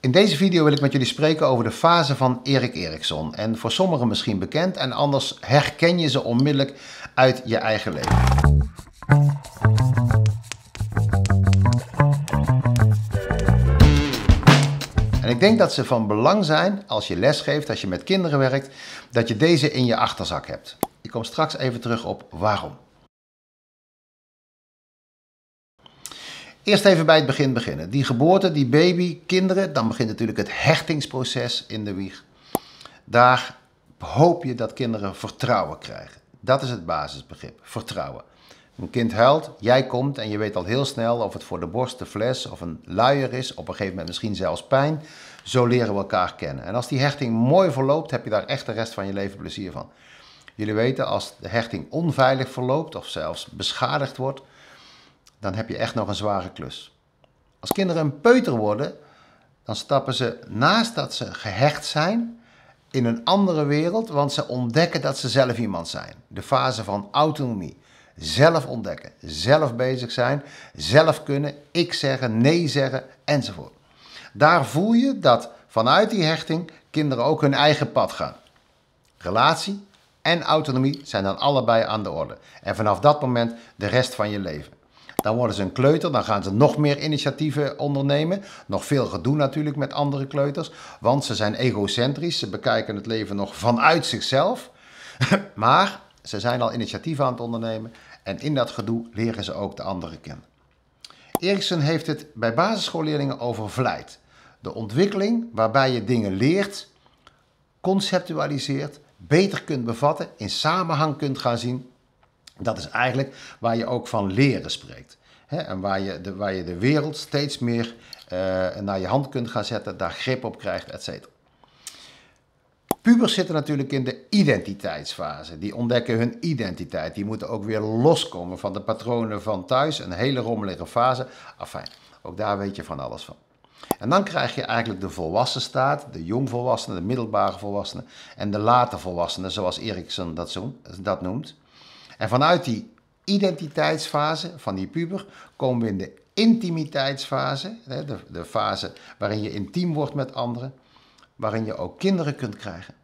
In deze video wil ik met jullie spreken over de fase van Erik Erikson. En voor sommigen misschien bekend en anders herken je ze onmiddellijk uit je eigen leven. En ik denk dat ze van belang zijn als je lesgeeft, als je met kinderen werkt, dat je deze in je achterzak hebt. Ik kom straks even terug op waarom. Eerst even bij het begin beginnen. Die geboorte, die baby, kinderen, dan begint natuurlijk het hechtingsproces in de wieg. Daar hoop je dat kinderen vertrouwen krijgen. Dat is het basisbegrip, vertrouwen. Een kind huilt, jij komt en je weet al heel snel of het voor de borst, de fles of een luier is, op een gegeven moment misschien zelfs pijn. Zo leren we elkaar kennen. En als die hechting mooi verloopt, heb je daar echt de rest van je leven plezier van. Jullie weten, als de hechting onveilig verloopt of zelfs beschadigd wordt, dan heb je echt nog een zware klus. Als kinderen een peuter worden, dan stappen ze naast dat ze gehecht zijn in een andere wereld, want ze ontdekken dat ze zelf iemand zijn. De fase van autonomie. Zelf ontdekken, zelf bezig zijn, zelf kunnen, ik zeggen, nee zeggen enzovoort. Daar voel je dat vanuit die hechting kinderen ook hun eigen pad gaan. Relatie en autonomie zijn dan allebei aan de orde. En vanaf dat moment de rest van je leven. Dan worden ze een kleuter, dan gaan ze nog meer initiatieven ondernemen. Nog veel gedoe natuurlijk met andere kleuters, want ze zijn egocentrisch. Ze bekijken het leven nog vanuit zichzelf. maar ze zijn al initiatieven aan het ondernemen en in dat gedoe leren ze ook de anderen kennen. Eriksen heeft het bij basisschoolleerlingen over vlijt. De ontwikkeling waarbij je dingen leert, conceptualiseert, beter kunt bevatten, in samenhang kunt gaan zien dat is eigenlijk waar je ook van leren spreekt. en waar je, de, waar je de wereld steeds meer eh, naar je hand kunt gaan zetten, daar grip op krijgt, et cetera. Pubers zitten natuurlijk in de identiteitsfase. Die ontdekken hun identiteit. Die moeten ook weer loskomen van de patronen van thuis. Een hele rommelige fase. Afijn, ook daar weet je van alles van. En dan krijg je eigenlijk de volwassen staat, de jongvolwassenen, de middelbare volwassenen en de late volwassenen, zoals Erikson dat, zo, dat noemt. En vanuit die identiteitsfase van die puber komen we in de intimiteitsfase, de, de fase waarin je intiem wordt met anderen, waarin je ook kinderen kunt krijgen.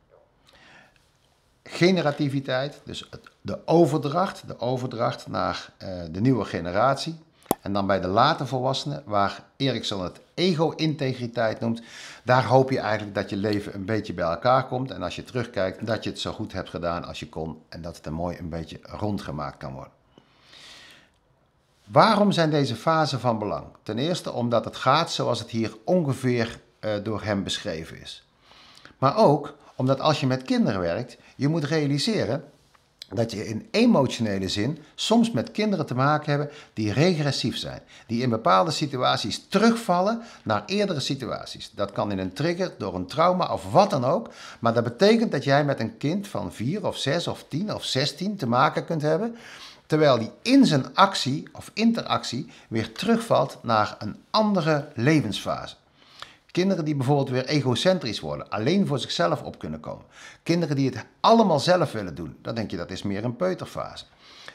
Generativiteit, dus de overdracht, de overdracht naar eh, de nieuwe generatie. En dan bij de late volwassenen, waar Eriksson het ego-integriteit noemt, daar hoop je eigenlijk dat je leven een beetje bij elkaar komt. En als je terugkijkt, dat je het zo goed hebt gedaan als je kon en dat het er mooi een beetje rondgemaakt kan worden. Waarom zijn deze fasen van belang? Ten eerste omdat het gaat zoals het hier ongeveer eh, door hem beschreven is. Maar ook omdat als je met kinderen werkt, je moet realiseren dat je in emotionele zin soms met kinderen te maken hebt die regressief zijn. Die in bepaalde situaties terugvallen naar eerdere situaties. Dat kan in een trigger, door een trauma of wat dan ook. Maar dat betekent dat jij met een kind van 4 of 6 of 10 of 16 te maken kunt hebben. Terwijl die in zijn actie of interactie weer terugvalt naar een andere levensfase. Kinderen die bijvoorbeeld weer egocentrisch worden, alleen voor zichzelf op kunnen komen. Kinderen die het allemaal zelf willen doen, dan denk je dat is meer een peuterfase.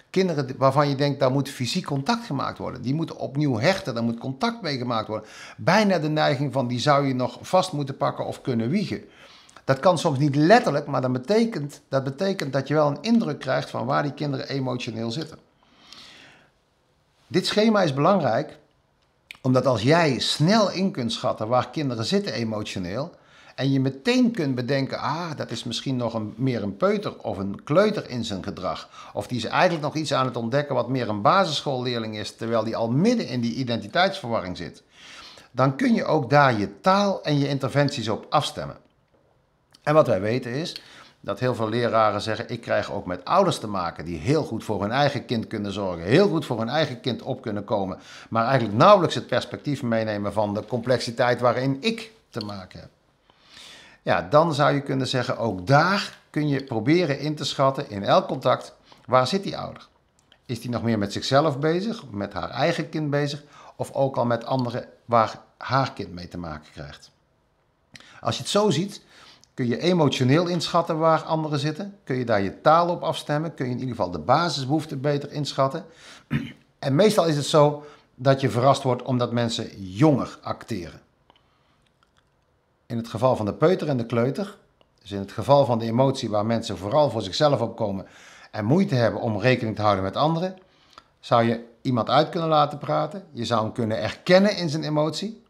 Kinderen waarvan je denkt, daar moet fysiek contact gemaakt worden. Die moeten opnieuw hechten, daar moet contact mee gemaakt worden. Bijna de neiging van, die zou je nog vast moeten pakken of kunnen wiegen. Dat kan soms niet letterlijk, maar dat betekent, dat betekent dat je wel een indruk krijgt van waar die kinderen emotioneel zitten. Dit schema is belangrijk omdat als jij snel in kunt schatten waar kinderen zitten emotioneel, en je meteen kunt bedenken, ah, dat is misschien nog meer een peuter of een kleuter in zijn gedrag. Of die is eigenlijk nog iets aan het ontdekken wat meer een basisschoolleerling is, terwijl die al midden in die identiteitsverwarring zit. Dan kun je ook daar je taal en je interventies op afstemmen. En wat wij weten is dat heel veel leraren zeggen: Ik krijg ook met ouders te maken die heel goed voor hun eigen kind kunnen zorgen, heel goed voor hun eigen kind op kunnen komen, maar eigenlijk nauwelijks het perspectief meenemen van de complexiteit waarin ik te maken heb. Ja, dan zou je kunnen zeggen: ook daar kun je proberen in te schatten in elk contact waar zit die ouder. Is die nog meer met zichzelf bezig, met haar eigen kind bezig, of ook al met anderen waar haar kind mee te maken krijgt? Als je het zo ziet, Kun je emotioneel inschatten waar anderen zitten? Kun je daar je taal op afstemmen? Kun je in ieder geval de basisbehoeften beter inschatten? En meestal is het zo dat je verrast wordt omdat mensen jonger acteren. In het geval van de peuter en de kleuter, dus in het geval van de emotie waar mensen vooral voor zichzelf opkomen en moeite hebben om rekening te houden met anderen, zou je iemand uit kunnen laten praten, je zou hem kunnen erkennen in zijn emotie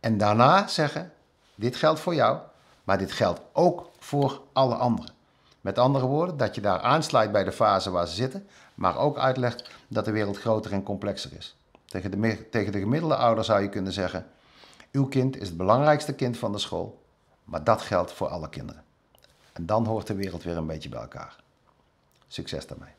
en daarna zeggen: Dit geldt voor jou, maar dit geldt ook voor alle anderen. Met andere woorden, dat je daar aansluit bij de fase waar ze zitten, maar ook uitlegt dat de wereld groter en complexer is. Tegen de, tegen de gemiddelde ouder zou je kunnen zeggen: Uw kind is het belangrijkste kind van de school, maar dat geldt voor alle kinderen. En dan hoort de wereld weer een beetje bij elkaar. Succes daarmee.